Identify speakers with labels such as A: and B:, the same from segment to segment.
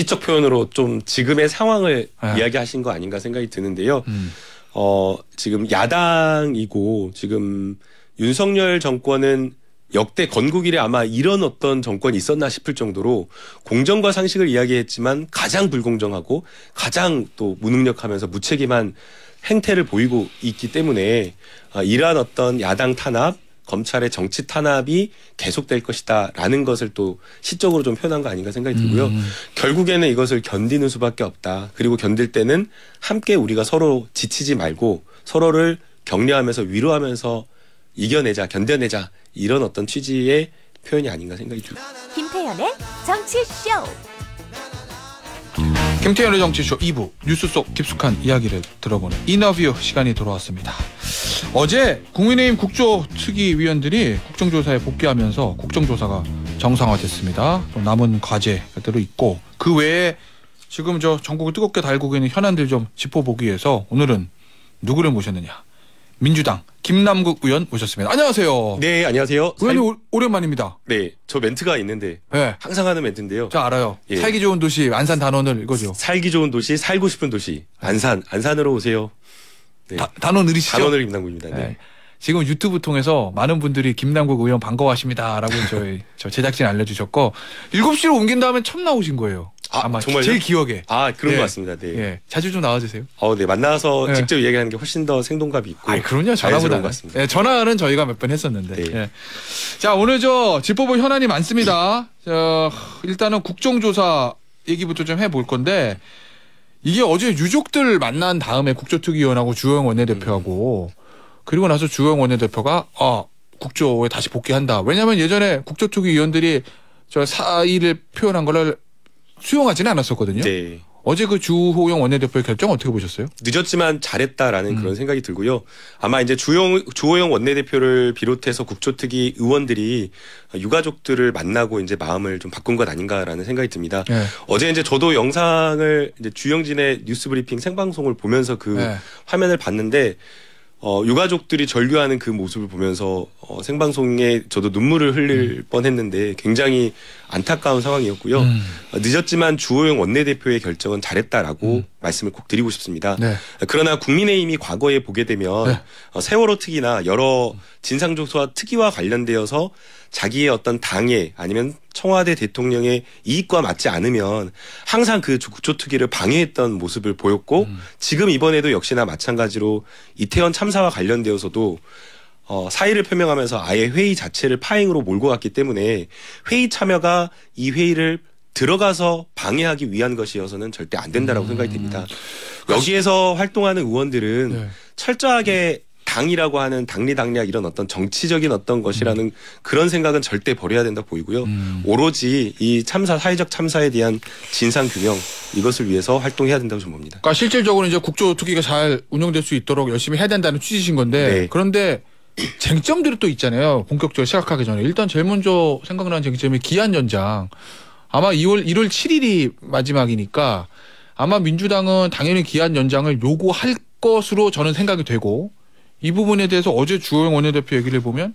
A: 시적 표현으로 좀 지금의 상황을 네. 이야기하신 거 아닌가 생각이 드는데요. 음. 어, 지금 야당이고 지금 윤석열 정권은 역대 건국 이래 아마 이런 어떤 정권이 있었나 싶을 정도로 공정과 상식을 이야기했지만 가장 불공정하고 가장 또 무능력하면서 무책임한 행태를 보이고 있기 때문에 아, 이러한 어떤 야당 탄압 검찰의 정치 탄압이 계속될 것이다라는 것을 또 시적으로 좀 표현한 거 아닌가 생각이 들고요. 음. 결국에는 이것을 견디는 수밖에 없다. 그리고 견딜 때는 함께 우리가 서로 지치지 말고 서로를 격려하면서 위로하면서 이겨내자, 견뎌내자 이런
B: 어떤 취지의 표현이 아닌가 생각이 들어요. 김태현의 정치쇼. 김태현의 정치쇼 2부 뉴스 속 깊숙한 이야기를 들어보는 인터뷰 시간이 돌아왔습니다. 어제 국민의힘 국조특위위원들이 국정조사에 복귀하면서 국정조사가 정상화됐습니다. 또 남은 과제 그대로 있고 그 외에 지금 저 전국을 뜨겁게 달구고 있는 현안들 좀 짚어보기 위해서 오늘은 누구를 모셨느냐? 민주당 김남국 의원 모셨습니다. 안녕하세요. 네, 안녕하세요. 의원님 살... 오랜만입니다. 네, 저 멘트가 있는데 네. 항상 하는 멘트인데요. 저 알아요.
A: 예. 살기 좋은 도시 안산 단원을 이거죠. 살기 좋은 도시, 살고 싶은 도시 안산 안산으로 오세요. 네. 단원을이시죠? 단원을 김남국입니다. 네. 네.
B: 지금 유튜브 통해서 많은 분들이 김남국 의원 반가워하십니다라고 저희 저 제작진 알려주셨고 7시로 옮긴 다음에 처음 나오신 거예요. 아, 마 정말요? 제 기억에.
A: 아 그런 네. 것 같습니다. 네. 네.
B: 자주 좀 나와주세요.
A: 어, 네 만나서 네. 직접 얘기하는게 훨씬 더 생동감이 있고. 아, 그럼요. 전화보다 같습니다.
B: 네, 전화는 저희가 몇 번 했었는데. 네. 예. 자 오늘 저 짚어볼 현안이 많습니다. 자 일단은 국정조사 얘기부터 좀 해볼 건데. 이게 어제 유족들 만난 다음에 국조특위원하고 주호영 원내대표하고 그리고 나서 주호영 원내대표가 아 국조에 다시 복귀한다. 왜냐하면 예전에 국조특위위원들이 저 사의를 표현한 걸 수용하지는 않았었거든요. 네. 어제 그 주호영 원내대표의 결정 어떻게 보셨어요? 늦었지만 잘했다라는
A: 음. 그런 생각이 들고요. 아마 이제 주영, 주호영 원내대표를 비롯해서 국조특위 의원들이 유가족들을 만나고 이제 마음을 좀 바꾼 것 아닌가라는 생각이 듭니다. 네. 어제 이제 저도 영상을 이제 주영진의 뉴스브리핑 생방송을 보면서 그 네. 화면을 봤는데 어, 유가족들이 절규하는 그 모습을 보면서 어, 생방송에 저도 눈물을 흘릴 음. 뻔했는데 굉장히 안타까운 상황이었고요. 음. 어, 늦었지만 주호영 원내대표의 결정은 잘했다라고 음. 말씀을 꼭 드리고 싶습니다. 네. 그러나 국민의힘이 과거에 보게 되면 네. 어, 세월호 특위나 여러 진상조사 특위와 관련되어서 자기의 어떤 당의 아니면 청와대 대통령의 이익과 맞지 않으면 항상 그 국조특위를 방해했던 모습을 보였고 음. 지금 이번에도 역시나 마찬가지로 이태원 참사와 관련되어서도 어, 사의를 표명하면서 아예 회의 자체를 파행으로 몰고 갔기 때문에 회의 참여가 이 회의를 들어가서 방해하기 위한 것이어서는 절대 안 된다라고 음. 생각이 됩니다. 여기에서 활동하는 의원들은 네. 철저하게 네. 당이라고 하는 당리당략 이런 어떤 정치적인 어떤 것이라는 음. 그런 생각은 절대 버려야 된다 보이고요. 음. 오로지 이 참사 사회적 참사에 대한 진상 규명 이것을 위해서 활동해야 된다고 저는 봅니다.
B: 그러니까 실질적으로 이제 국조 투기가 잘 운영될 수 있도록 열심히 해야 된다는 취지신 건데 네. 그런데 쟁점들이 또 있잖아요. 본격적으로 시작하기 전에 일단 제일 먼저 생각나는 쟁점이 기한 연장. 아마 2월 1월 7일이 마지막이니까 아마 민주당은 당연히 기한 연장을 요구할 것으로 저는 생각이 되고 이 부분에 대해서 어제 주호영 원내대표 얘기를 보면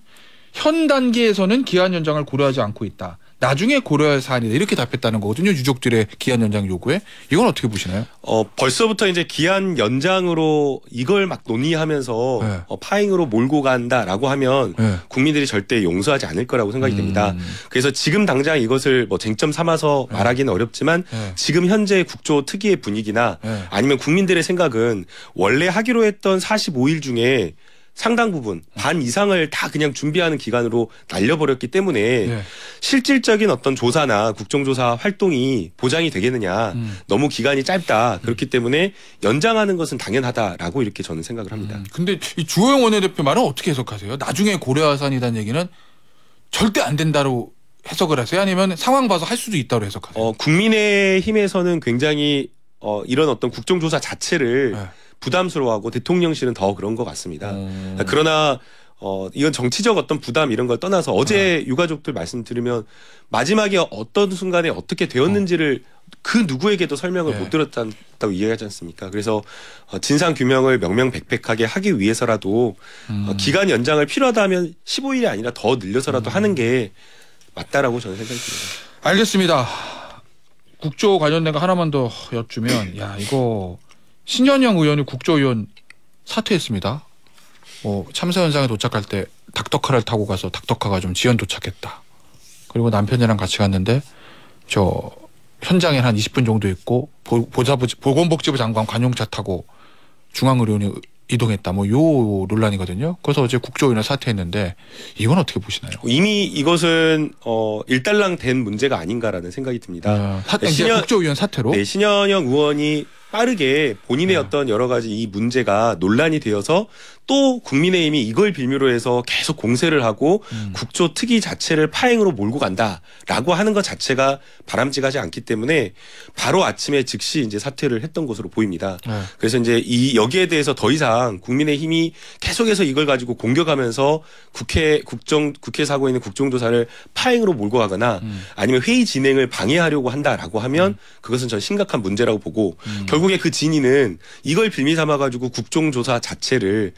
B: 현 단계에서는 기한 연장을 고려하지 않고 있다. 나중에 고려할 사안이다 이렇게 답했다는 거거든요. 유족들의 기한 연장 요구에 이건 어떻게 보시나요?
A: 어 벌써부터 이제 기한 연장으로 이걸 막 논의하면서 네. 어, 파행으로 몰고 간다라고 하면 네. 국민들이 절대 용서하지 않을 거라고 생각이 음. 됩니다. 그래서 지금 당장 이것을 뭐 쟁점 삼아서 네. 말하기는 어렵지만 네. 지금 현재 국조 특유의 분위기나 네. 아니면 국민들의 생각은 원래 하기로 했던 45일 중에 상당 부분 반 이상을 다 그냥 준비하는 기간으로 날려버렸기 때문에 네. 실질적인 어떤 조사나 국정조사 활동이 보장이 되겠느냐 음. 너무 기간이 짧다 그렇기 때문에 연장하는 것은 당연하다라고 이렇게 저는 생각을 합니다. 음.
B: 근데 이 주호영 원내대표 말은 어떻게 해석하세요? 나중에 고려하산이라는 얘기는 절대 안 된다로 해석을 하세요? 아니면 상황 봐서 할 수도 있다고 해석하세요?
A: 어, 국민의힘에서는 굉장히 어, 이런 어떤 국정조사 자체를 네. 부담스러워하고 대통령실은 더 그런 것 같습니다. 음. 그러나 어, 이건 정치적 어떤 부담 이런 걸 떠나서 어제 어. 유가족들 말씀 드리면 마지막에 어떤 순간에 어떻게 되었는지를 어. 그 누구에게도 설명을 네. 못 들었다고 이해하지 않습니까? 그래서 어, 진상 규명을 명명백백하게 하기 위해서라도 어, 음. 기간 연장을 필요하다면 15일이 아니라 더 늘려서라도
B: 음. 하는 게 맞다라고 저는 생각합니다. 알겠습니다. 국조 관련된 거 하나만 더 여쭈면 야 이거 신현영 의원이 국조위원 사퇴했습니다. 어, 참사 현장에 도착할 때 닥터카를 타고 가서 닥터카가 좀 지연 도착했다. 그리고 남편이랑 같이 갔는데 저 현장에 한 20분 정도 있고 보자부 보건복지부 장관 관용차 타고 중앙의료원이 이동했다. 뭐 요 논란이거든요. 그래서 어제 국조위원 사퇴했는데 이건 어떻게 보시나요?
A: 이미 이것은 어 일단락 된 문제가 아닌가라는 생각이 듭니다.
B: 아, 사, 네, 신현, 국조위원 사태로 네,
A: 신현영 의원이 빠르게 본인의 네. 어떤 여러 가지 이 문제가 논란이 되어서 또 국민의힘이 이걸 빌미로 해서 계속 공세를 하고 음. 국조 특위 자체를 파행으로 몰고 간다라고 하는 것 자체가 바람직하지 않기 때문에 바로 아침에 즉시 이제 사퇴를 했던 것으로 보입니다. 네. 그래서 이제 이 여기에 대해서 더 이상 국민의힘이 계속해서 이걸 가지고 공격하면서 국회 국정 국회 사고 있는 국정조사를 파행으로 몰고 가거나 음. 아니면 회의 진행을 방해하려고 한다라고 하면 음. 그것은 전 심각한 문제라고 보고 음. 결국 결국에 그 진위는 이걸 빌미 삼아 가지고 국정 조사 자체를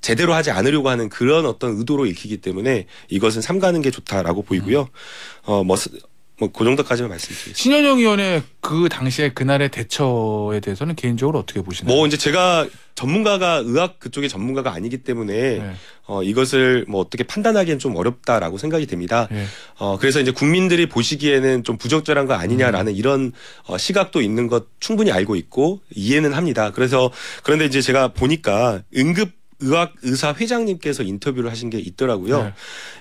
A: 제대로 하지 않으려고 하는 그런 어떤 의도로 읽히기 때문에 이것은 삼가는 게 좋다라고 보이고요. 어, 뭐, 뭐그 정도까지만 말씀드리겠습니다.
B: 신현영 의원의 그 당시에 그날의 대처에 대해서는 개인적으로 어떻게 보시나요?
A: 뭐 이제 제가 전문가가 의학 그쪽의 전문가가 아니기 때문에 네. 어, 이것을 뭐 어떻게 판단하기엔 좀 어렵다라고 생각이 됩니다. 네. 어, 그래서 이제 국민들이 보시기에는 좀 부적절한 거 아니냐라는 음. 이런 어, 시각도 있는 것 충분히 알고 있고 이해는 합니다. 그래서 그런데 이제 제가 보니까 응급 의학 의사 회장님께서 인터뷰를 하신 게 있더라고요. 네.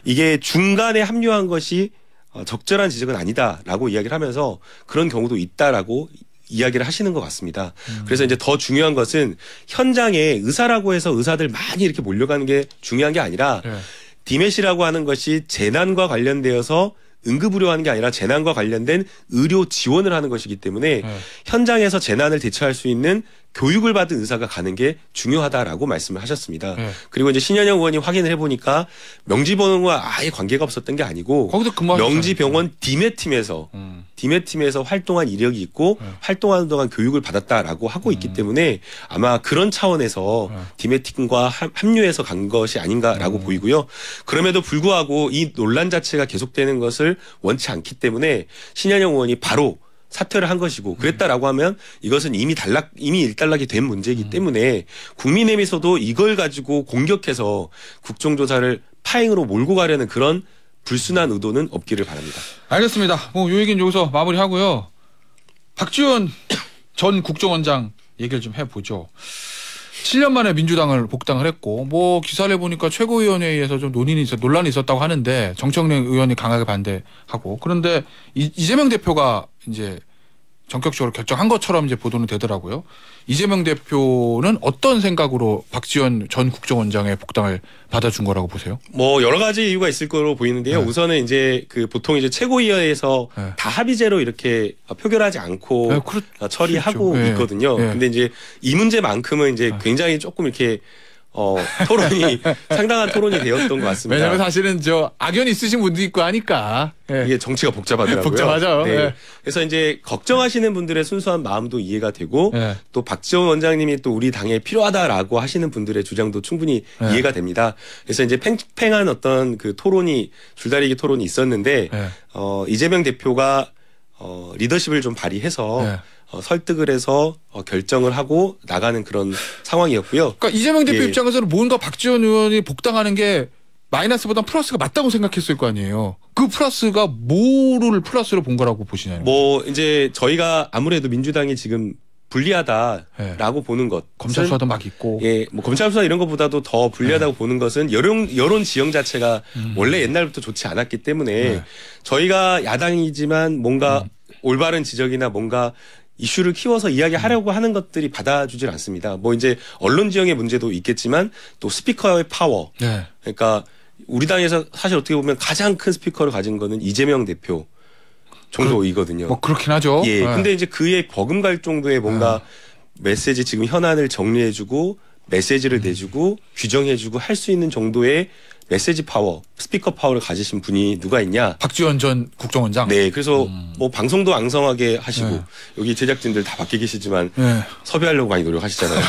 A: 이게 중간에 합류한 것이 어, 적절한 지적은 아니다라고 이야기를 하면서 그런 경우도 있다라고 이야기를 하시는 것 같습니다. 음. 그래서 이제 더 중요한 것은 현장에 의사라고 해서 의사들 많이 이렇게 몰려가는 게 중요한 게 아니라 네. 디메시라고 하는 것이 재난과 관련되어서 응급의료하는 게 아니라 재난과 관련된 의료 지원을 하는 것이기 때문에 네. 현장에서 재난을 대처할 수 있는 교육을 받은 의사가 가는 게 중요하다라고 말씀을 하셨습니다. 네. 그리고 이제 신현영 의원이 확인을 해보니까 명지병원과 아예 관계가 없었던 게 아니고 거기도 명지병원 디메 팀에서 음. 디메 팀에서 활동한 이력이 있고 네. 활동하는 동안 교육을 받았다라고 하고 음. 있기 때문에 아마 그런 차원에서 네. 디메 팀과 합류해서 간 것이 아닌가라고 음. 보이고요. 그럼에도 불구하고 이 논란 자체가 계속되는 것을 원치 않기 때문에 신현영 의원이 바로 사퇴를 한 것이고 음. 그랬다라고 하면 이것은 이미 단락 이미 일단락이 된 문제이기 음. 때문에 국민의힘에서도 이걸 가지고 공격해서 국정조사를 파행으로 몰고 가려는 그런 불순한 의도는 없기를 바랍니다.
B: 알겠습니다. 뭐 요 얘기는 여기서 마무리하고요. 박지원 전 국정원장 얘기를 좀 해보죠. 7년 만에 민주당을 복당을 했고 뭐 기사를 해 보니까 최고위원회에서좀 논의는 있어 논란이 있었다고 하는데 정청래 의원이 강하게 반대하고 그런데 이재명 대표가 이제 전격적으로 결정한 것처럼 이제 보도는 되더라고요. 이재명 대표는 어떤 생각으로 박지원 전 국정원장의 복당을 받아준 거라고 보세요?
A: 뭐 여러 가지 이유가 있을 거로 보이는데요. 네. 우선은 이제 그 보통 이제 최고위원회에서 네. 다 합의제로 이렇게 표결하지 않고 네, 그렇... 처리하고 그렇죠. 네. 있거든요. 근데 이제 이 문제만큼은 이제 네. 굉장히 조금 이렇게 어, 토론이
B: 상당한 토론이 되었던 것 같습니다. 왜냐하면 사실은 저 악연이 있으신 분도 있고 하니까 예.
A: 이게 정치가 복잡하더라고요. 복잡하죠. 네. 예.
B: 그래서 이제 걱정하시는
A: 분들의 순수한 마음도 이해가 되고 예. 또 박지원 원장님이 또 우리 당에 필요하다라고 하시는 분들의 주장도 충분히 예. 이해가 됩니다. 그래서 이제 팽팽한 어떤 그 토론이 줄다리기 토론이 있었는데 예. 어, 이재명 대표가 어, 리더십을 좀 발휘해서. 예. 어, 설득을 해서 어, 결정을 하고 나가는 그런 상황이었고요. 그러니까 이재명 대표 예.
B: 입장에서는 뭔가 박지원 의원이 복당하는 게 마이너스보단 플러스가 맞다고 생각했을 거 아니에요. 그 플러스가 뭐를 플러스로 본 거라고 보시나요?
A: 뭐 이제 저희가 아무래도 민주당이 지금 불리하다라고 네. 보는 것 검찰 수사도 막
B: 있고 예뭐
A: 검찰 수사 이런 것보다도 더 불리하다고 네. 보는 것은 여론 여론 지형 자체가 음. 원래 옛날부터 좋지 않았기 때문에 네. 저희가 야당이지만 뭔가 음. 올바른 지적이나 뭔가 이슈를 키워서 이야기하려고 하는 것들이 받아주질 않습니다. 뭐 이제 언론 지형의 문제도 있겠지만 또 스피커의 파워. 네. 그러니까 우리 당에서 사실 어떻게 보면 가장 큰 스피커를 가진 거는 이재명 대표 정도이거든요. 그, 뭐 그렇긴 하죠. 예. 네. 근데 이제 그의 버금갈 정도의 뭔가 네. 메시지 지금 현안을 정리해주고 메시지를 음. 내주고 규정해주고 할 수 있는 정도의 메시지 파워, 스피커 파워를 가지신 분이 누가 있냐? 박지원 전 국정원장. 네, 그래서 음. 뭐 방송도 앙성하게 하시고 네. 여기 제작진들 다 밖에 계시지만 네. 섭외하려고 많이 노력하시잖아요.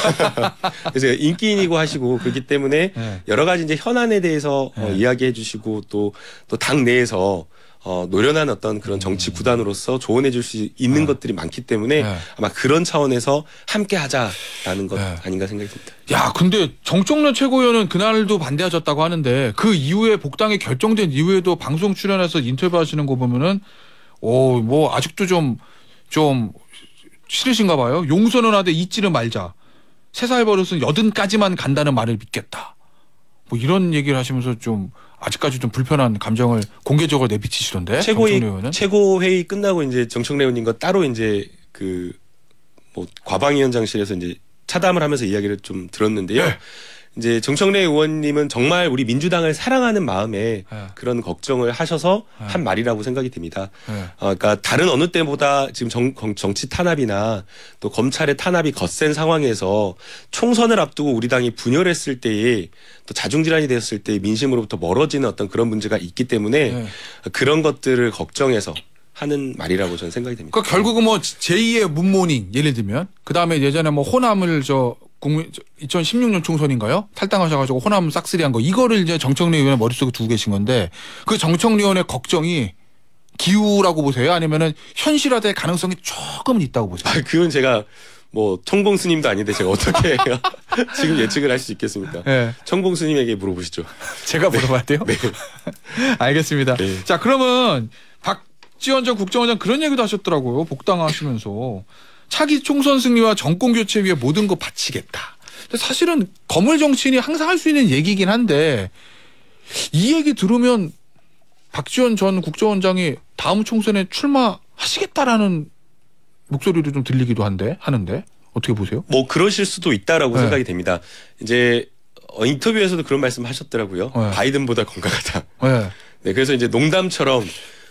A: 그래서 인기인이고 하시고 그렇기 때문에 네. 여러 가지 이제 현안에 대해서 어, 네. 이야기해 주시고 또 또당 내에서 어, 노련한 어떤 그런 정치 음. 구단으로서 조언해 줄 수 있는 아. 것들이 많기 때문에 네. 아마 그런 차원에서 함께 하자라는 것 네. 아닌가 생각이 듭니다.
B: 야, 근데 정청래 최고위원은 그날도 반대하셨다고 하는데 그 이후에 복당이 결정된 이후에도 방송 출연해서 인터뷰하시는 거 보면은 오, 뭐 아직도 좀 좀 싫으신가 봐요. 용서는 하되 잊지는 말자. 세 살 버릇은 여든까지만 간다는 말을 믿겠다. 뭐 이런 얘기를 하시면서 좀 아직까지 좀 불편한 감정을 공개적으로 내비치시던데 최고의
A: 최고회의 끝나고 이제 정청래 의원님과 따로 이제 그뭐 과방위원장실에서 이제 차담을 하면서 이야기를 좀 들었는데요. 네. 이제 정청래 의원님은 정말 우리 민주당을 사랑하는 마음에 네. 그런 걱정을 하셔서 네. 한 말이라고 생각이 됩니다 네. 어, 그러니까 다른 어느 때보다 지금 정, 정치 탄압이나 또 검찰의 탄압이 거센 상황에서 총선을 앞두고 우리 당이 분열했을 때에 또 자중질환이 되었을 때 민심으로부터 멀어지는 어떤 그런 문제가 있기 때문에 그런 것들을 걱정해서 하는 말이라고 저는 생각이 됩니다. 그러니까 결국은
B: 뭐 제2의 문모닝 예를 들면 그 다음에 예전에 뭐 호남을 저 국민 2016년 총선인가요? 탈당하셔가지고 호남 싹쓸이한 거 이거를 이제 정청래 의원의 머릿속에 두고 계신 건데 그 정청래 의원의 걱정이 기우라고 보세요? 아니면은 현실화될 가능성이 조금은 있다고 보세요?
A: 아, 그건 제가 뭐 청봉 스님도 아닌데 제가 어떻게 지금 예측을 할 수 있겠습니까? 네. 청봉 스님에게 물어보시죠. 제가 네. 물어봐야 돼요? 네.
B: 알겠습니다. 네. 자 그러면 박지원 전 국정원장 그런 얘기도 하셨더라고요. 복당하시면서. 차기 총선 승리와 정권 교체 위해 모든 것 바치겠다. 사실은 거물 정치인이 항상 할 수 있는 얘기긴 한데 이 얘기 들으면 박지원 전 국정원장이 다음 총선에 출마하시겠다라는 목소리도 좀 들리기도 한데 하는데 어떻게 보세요?
A: 뭐 그러실 수도 있다라고 네. 생각이 됩니다. 이제 어, 인터뷰에서도 그런 말씀 하셨더라고요. 네. 바이든보다 건강하다. 네. 네, 그래서 이제 농담처럼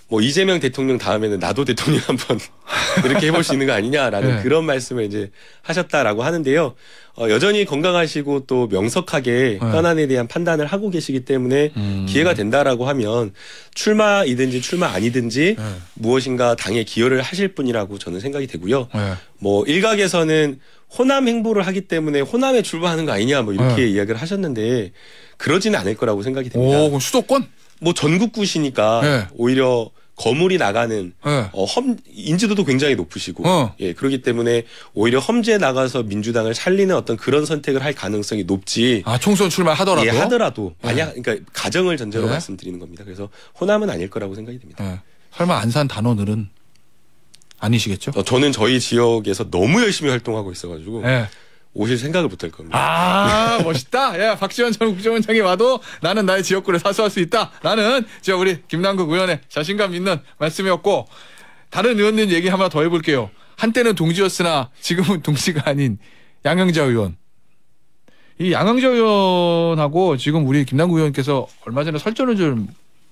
A: 뭐 이재명 대통령 다음에는 나도 대통령 한번 이렇게 해볼 수 있는 거 아니냐라는 네. 그런 말씀을 이제 하셨다라고 하는데요. 어, 여전히 건강하시고 또 명석하게 네. 현안에 대한 판단을 하고 계시기 때문에 음. 기회가 된다라고 하면 출마이든지 출마 아니든지 네. 무엇인가 당에 기여를 하실 분이라고 저는 생각이 되고요. 네. 뭐 일각에서는 호남 행보를 하기 때문에 호남에 출마하는 거 아니냐 뭐 이렇게 네. 이야기를 하셨는데 그러지는 않을 거라고 생각이 됩니다. 오, 수도권? 뭐 전국구시니까 네. 오히려 거물이 나가는 네. 어, 험 인지도도 굉장히 높으시고 어. 예 그렇기 때문에 오히려 험지에 나가서 민주당을 살리는 어떤 그런 선택을 할 가능성이 높지 아 총선 출마하더라도 예, 하더라도 만약 예. 그러니까 가정을 전제로 네. 말씀드리는 겁니다 그래서 호남은
B: 아닐 거라고 생각이 됩니다 설마 안산 단원들은 아니시겠죠? 어, 저는 저희
A: 지역에서 너무 열심히 활동하고 있어가지고 오실 생각을 못 할
B: 겁니다. 아 멋있다. 야 박지원 전 국정원장이 와도 나는 나의 지역구를 사수할 수 있다라는 저 우리 김남국 의원의 자신감 있는 말씀이었고 다른 의원님 얘기 하나 더 해볼게요. 한때는 동지였으나 지금은 동지가 아닌 양영자 의원. 이 양영자 의원하고 지금 우리 김남국 의원께서 얼마 전에 설전을 좀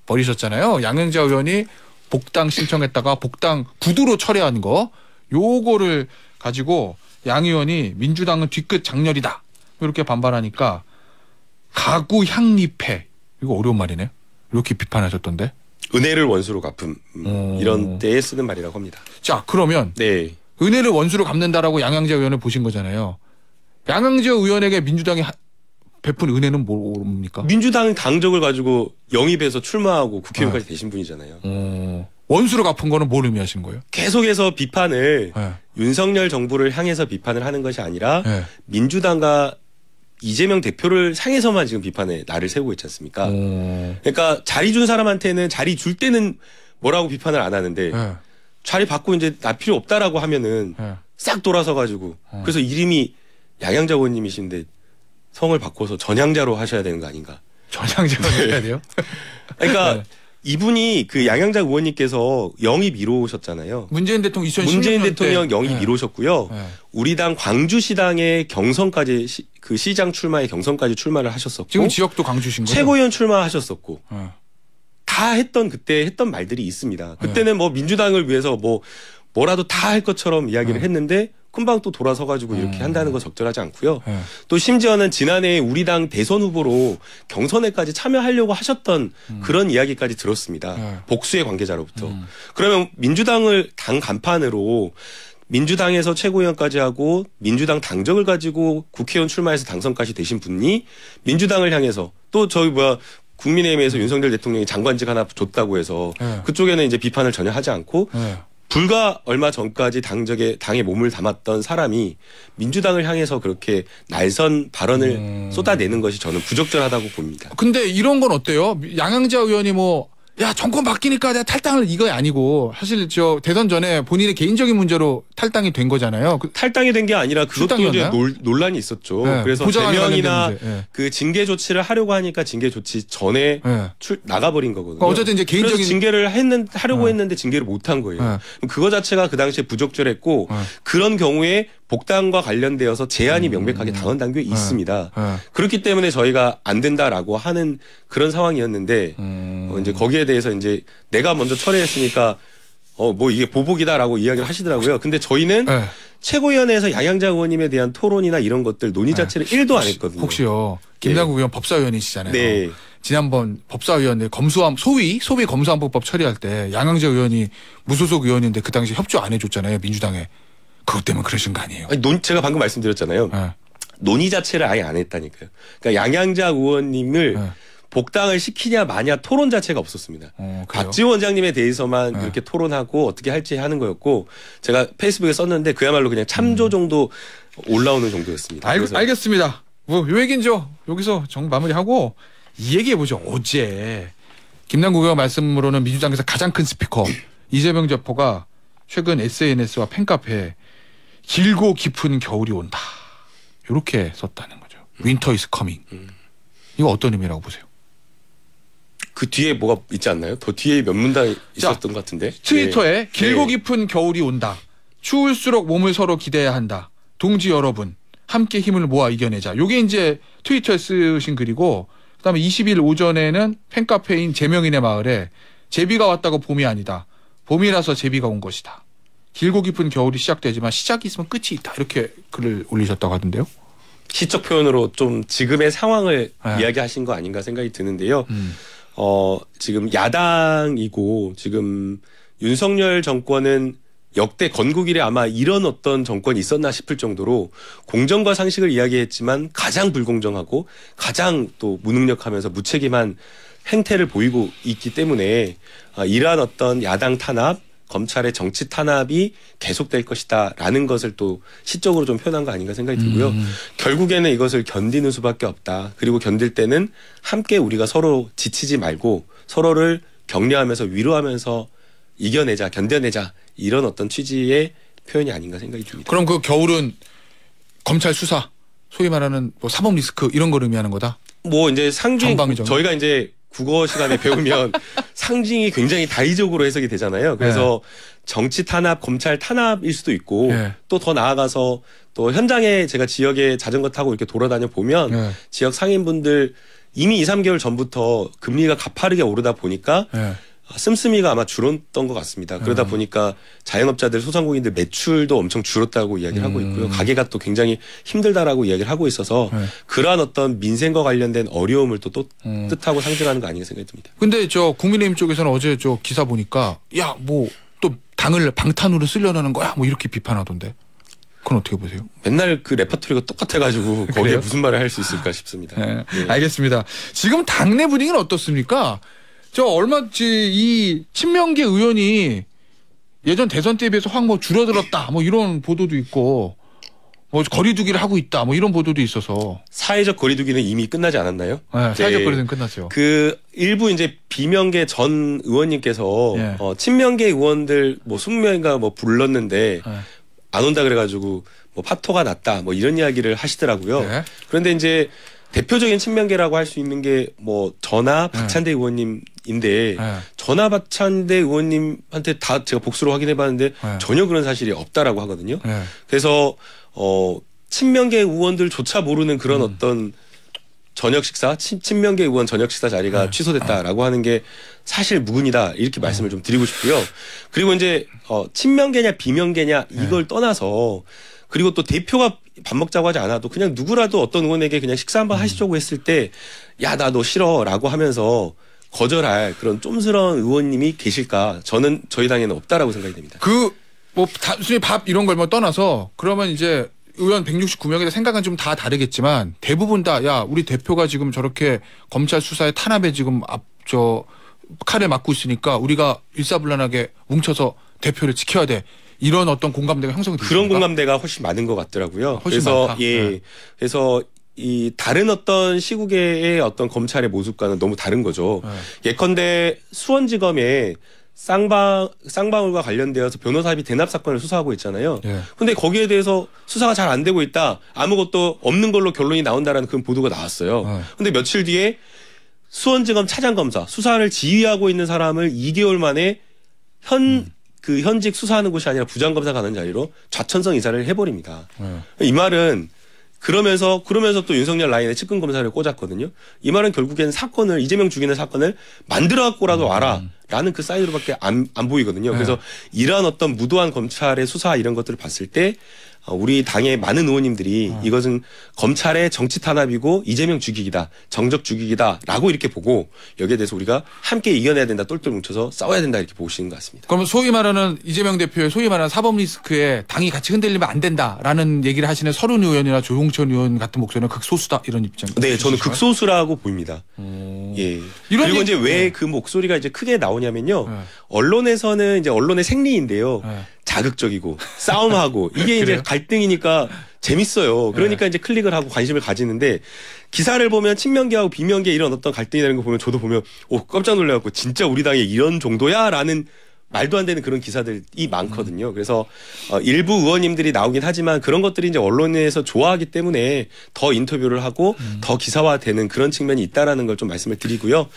B: 벌이셨잖아요. 양영자 의원이 복당 신청했다가 복당 구두로 철회한 거 요거를 가지고 양 의원이 민주당은 뒤끝 장렬이다. 이렇게 반발하니까 가구 향립해 이거 어려운 말이네요. 이렇게 비판하셨던데.
A: 은혜를 원수로 갚음 음, 어. 이런 때에 쓰는 말이라고 합니다. 자 그러면 네.
B: 은혜를 원수로 갚는다라고 양양재 의원을 보신 거잖아요. 양양재 의원에게 민주당이 하, 베푼 은혜는 뭐, 뭡니까?
A: 민주당 당적을 가지고 영입해서 출마하고 국회의원까지 아.
B: 되신 분이잖아요. 음. 원수로 갚은 거는 뭘 의미하신 거예요?
A: 계속해서 비판을 네. 윤석열 정부를 향해서 비판을 하는 것이 아니라 네. 민주당과 이재명 대표를 상해서만 지금 비판의 나를 세우고 있지 않습니까? 음. 그러니까 자리 준 사람한테는 자리 줄 때는 뭐라고 비판을 안 하는데 네. 자리 받고 이제 나 필요 없다라고 하면은 싹 돌아서 가지고 어. 그래서 이름이 양양자원님이신데 성을 바꿔서 전향자로 하셔야 되는 거 아닌가?
B: 전향자로 해야 네. 돼요?
A: 그러니까 네. 이분이 그양양자 의원님께서 영입 1호셨잖아요.
B: 문재인 대통령 2016년 문재인 대통령 영입 네.
A: 1호셨고요. 네. 우리 당 광주시당의 경선까지 시, 그 시장 출마의 경선까지 출마를 하셨었고 지금 지역도 광주신 거죠? 최고위원 출마하셨었고 네. 다 했던 그때 했던 말들이 있습니다. 네. 그때는 뭐 민주당을 위해서 뭐 뭐라도 다 할 것처럼 이야기를 네. 했는데 금방 또 돌아서 가지고 이렇게 음. 한다는 건 적절하지 않고요. 네. 또 심지어는 지난해 우리 당 대선 후보로 경선에까지 참여하려고 하셨던 음. 그런 이야기까지 들었습니다. 네. 복수의 관계자로부터. 음. 그러면 민주당을 당 간판으로 민주당에서 최고위원까지 하고 민주당 당적을 가지고 국회의원 출마해서 당선까지 되신 분이 민주당을 향해서 또 저희 뭐야 국민의힘에서 윤석열 대통령이 장관직 하나 줬다고 해서 네. 그쪽에는 이제 비판을 전혀 하지 않고 네. 불과 얼마 전까지 당적에 당의 몸을 담았던 사람이 민주당을 향해서 그렇게 날선 발언을 음.
B: 쏟아내는 것이 저는 부적절하다고 봅니다. 근데 이런 건 어때요? 양양자 의원이 뭐야 정권 바뀌니까 내가 탈당을 이거 아니고 사실 저 대선 전에 본인의 개인적인 문제로 탈당이 된 거잖아요. 그 탈당이 된 게 아니라 그것도 이제 논, 란이 있었죠. 네, 그래서 제명이나 네.
A: 그 징계 조치를 하려고 하니까 징계 조치 전에 네. 출, 나가버린 거거든요. 그러니까 어쨌든 이제 개인적인 징계를 했는 하려고 네. 했는데 징계를 못한 거예요. 네. 그거 자체가 그 당시에 부적절했고 네. 그런 경우에 복당과 관련되어서 제한이 명백하게 음, 음. 당헌 당규에 있습니다. 그렇기 때문에 저희가 안 된다라고 하는 그런 상황이었는데 음. 어, 이제 거기에 대해서 이제 내가 먼저 철회했으니까 어 뭐 이게 보복이다라고 이야기를 하시더라고요. 근데 저희는 네.
B: 최고위원회에서 양양자 의원님에 대한 토론이나 이런 것들 논의 네. 자체를 1도안 했거든요. 혹시요. 예. 김남국 의원 법사위원이시잖아요. 네. 지난번 법사위원회 검수함 소위 소위 검수안보법 처리할 때양양자 의원이 무소속 의원인데 그 당시 협조 안 해줬잖아요 민주당에 그것 때문에 그러신 거 아니에요?
A: 아니, 논 제가 방금 말씀드렸잖아요. 예. 논의 자체를 아예 안 했다니까요. 그러니까 양양자 의원님을 네. 복당을 시키냐 마냐 토론 자체가 없었습니다. 어, 박지원 장님에 대해서만 네. 이렇게 토론하고 어떻게 할지 하는 거였고 제가 페이스북에 썼는데 그야말로 그냥 참조 음. 정도 올라오는 정도였습니다. 알,
B: 알겠습니다. 뭐요 얘기죠. 여기서 정 마무리하고 이 얘기해 보죠. 어제 김남국 의원 말씀으로는 민주당에서 가장 큰 스피커 이재명 대표가 최근 SNS와 팬카페에 길고 깊은 겨울이 온다. 이렇게 썼다는 거죠. 윈터 이스 커밍. 이거 어떤 의미라고 보세요? 그 뒤에 뭐가 있지 않나요? 더
A: 뒤에 몇 문장 있었던 것 같은데. 트위터에 예. 네. 길고
B: 깊은 겨울이 온다. 추울수록 몸을 서로 기대야 한다. 동지 여러분 함께 힘을 모아 이겨내자. 요게 이제 트위터에 쓰신 글이고 그다음에 20일 오전에는 팬카페인 재명인의 마을에 제비가 왔다고 봄이 아니다. 봄이라서 제비가 온 것이다. 길고 깊은 겨울이 시작되지만 시작이 있으면 끝이 있다. 이렇게 글을 올리셨다고 하던데요. 시적 표현으로 좀 지금의
A: 상황을 네. 이야기하신 거 아닌가 생각이 드는데요. 음. 어, 지금 야당이고 지금 윤석열 정권은 역대 건국 이래 아마 이런 어떤 정권이 있었나 싶을 정도로 공정과 상식을 이야기했지만 가장 불공정하고 가장 또 무능력하면서 무책임한 행태를 보이고 있기 때문에 아, 이러한 어떤 야당 탄압 검찰의 정치 탄압이 계속될 것이다라는 것을 또 시적으로 좀 표현한 거 아닌가 생각이 들고요. 음. 결국에는 이것을 견디는 수밖에 없다. 그리고 견딜 때는 함께 우리가 서로 지치지 말고 서로를 격려하면서 위로하면서 이겨내자, 견뎌내자 이런 어떤 취지의 표현이 아닌가
B: 생각이 듭니다. 그럼 그 겨울은 검찰 수사, 소위 말하는 뭐 사법 리스크 이런 걸 의미하는 거다.
A: 뭐 이제 상주 저희가 이제 국어 시간에 배우면 상징이 굉장히 다의적으로 해석이 되잖아요. 그래서 네. 정치 탄압, 검찰 탄압일 수도 있고 네. 또더 나아가서 또 현장에 제가 지역에 자전거 타고 이렇게 돌아다녀 보면 네. 지역 상인분들 이미 2, 3개월 전부터 금리가 가파르게 오르다 보니까 네. 아, 씀씀이가 아마 줄었던 것 같습니다. 그러다 음. 보니까 자영업자들 소상공인들 매출도 엄청 줄었다고 이야기를 하고 음. 있고요. 가게가 또 굉장히 힘들다라고 이야기를 하고 있어서 네. 그러한 어떤 민생과 관련된 어려움을 또, 또 음. 뜻하고 상징하는 거 아닌가 생각이 듭니다.
B: 근데 저 국민의힘 쪽에서는 어제 저 기사 보니까 야 뭐 또 당을 방탄으로 쓰려는 거야 뭐 이렇게 비판하던데. 그건 어떻게 보세요?
A: 맨날 그 레퍼토리가 똑같아가지고 거기에 무슨 말을 할 수 있을까 싶습니다.
B: 네. 네. 알겠습니다. 지금 당내 분위기는 어떻습니까? 저 얼마지 이 친명계 의원이 예전 대선 때에 비해서 확 뭐 줄어들었다 뭐 이런 보도도 있고 뭐 거리두기를 하고 있다 뭐 이런 보도도 있어서 사회적 거리두기는
A: 이미 끝나지 않았나요? 네, 사회적 거리두기는
B: 끝났어그
A: 일부 이제 비명계 전 의원님께서 예. 어, 친명계 의원들 뭐 20명인가 뭐 불렀는데 예. 안 온다 그래가지고 뭐 파토가 났다 뭐 이런 이야기를 하시더라고요. 예. 그런데 이제 대표적인 친명계라고 할 수 있는 게 뭐 전하 박찬대 예. 의원님 인데 네. 전화 박찬대 의원님한테 다 제가 복수로 확인해 봤는데 네. 예. 전혀 그런 사실이 없다라고 하거든요. 네. 그래서 어 친명계 의원들조차 모르는 그런 음. 어떤 저녁 식사 친, 친명계 의원 저녁 식사 자리가 취소됐다라고 하는 게 사실 무근이다 이렇게 말씀을 좀 드리고 싶고요. 그리고 이제 어 친명계냐 비명계냐 이걸 떠나서 그리고 또 대표가 밥 먹자고 하지 않아도 그냥 누구라도 어떤 의원에게 그냥 식사 한번 음. 하시자고 했을 때 야나 너 싫어라고 하면서 거절할 그런 쫌스러운 의원님이 계실까? 저는 저희 당에는 없다라고 생각이 됩니다.
B: 그 뭐 단순히 밥 이런 걸 뭐 떠나서 그러면 이제 의원 169명에 생각은 좀 다 다르겠지만 대부분 다 야 우리 대표가 지금 저렇게 검찰 수사에 탄압에 지금 앞 저 칼을 맞고 있으니까 우리가 일사불란하게 뭉쳐서 대표를 지켜야 돼. 이런 어떤 공감대가 형성이 되죠. 그런 공감대가
A: 훨씬 많은 것 같더라고요. 훨씬 그래서 많다. 예, 네. 그래서 이 다른 어떤 시국의 어떤 검찰의 모습과는 너무 다른 거죠. 네. 예컨대 수원지검에 쌍방 쌍방울과 관련되어서 변호사비 대납 사건을 수사하고 있잖아요. 예. 근데 거기에 대해서 수사가 잘 안 되고 있다. 아무것도 없는 걸로 결론이 나온다라는 그런 보도가 나왔어요. 예. 근데 며칠 뒤에 수원지검 차장검사 수사를 지휘하고 있는 사람을 2개월 만에 현 음. 그 현직 수사하는 곳이 아니라 부장검사 가는 자리로 좌천성 이사를 해버립니다. 예. 이 말은 그러면서 그러면서 또 윤석열 라인에 측근 검사를 꽂았거든요. 이 말은 결국에는 사건을 이재명 죽이는 사건을 만들어 갖고라도 음. 와라. 라는 그 사이드로밖에 안, 안 보이거든요. 그래서 네. 이러한 어떤 무도한 검찰의 수사 이런 것들을 봤을 때 어, 우리 당의 많은 의원님들이 아. 이것은 검찰의 정치 탄압이고 이재명 죽이기다, 정적 죽이기다라고 이렇게 보고 여기에 대해서 우리가 함께 이겨내야 된다, 똘똘 뭉쳐서 싸워야 된다 이렇게 보시는 것 같습니다.
B: 그러면 소위 말하는 이재명 대표의 소위 말하는 사법 리스크에 당이 같이 흔들리면 안 된다라는 얘기를 하시는 서른 의원이나 조용천 의원 같은 목소리는 극소수다 이런 입장. 네, 저는
A: 극소수라고 보입니다. 음. 예. 그리고 이제 왜그 네. 목소리가 이제 크게 나오냐면요. 네. 언론에서는 이제 언론의 생리인데요. 네. 자극적이고 싸움하고 이게 이제 갈등이니까 재밌어요. 그러니까 네. 이제 클릭을 하고 관심을 가지는데 기사를 보면 친명계하고 비명계 이런 어떤 갈등이라는 거 보면 저도 보면 오 깜짝 놀래갖고 진짜 우리 당이 이런 정도야라는 말도 안 되는 그런 기사들이 많거든요. 그래서 어, 일부 의원님들이 나오긴 하지만 그런 것들이 이제 언론에서 좋아하기 때문에 더 인터뷰를 하고 음. 더 기사화되는 그런 측면이 있다라는 걸 좀 말씀을 드리고요.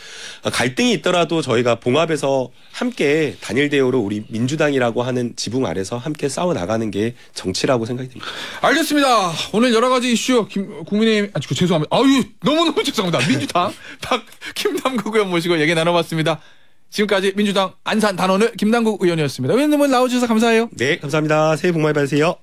A: 어, 갈등이 있더라도 저희가 봉합에서 함께 단일 대우로 우리 민주당이라고 하는 지붕 아래서 함께 싸워 나가는 게
B: 정치라고 생각이 듭니다. 알겠습니다. 오늘 여러 가지 이슈 김, 국민의힘 아 죄송합니다. 아유 너무 너무 죄송합니다. 민주당 박 김남국 의원 모시고 얘기 나눠봤습니다. 지금까지 민주당 안산 단원을 김남국 의원이었습니다. 의원님은 나오셔서 감사해요. 네, 감사합니다. 새해 복 많이 받으세요.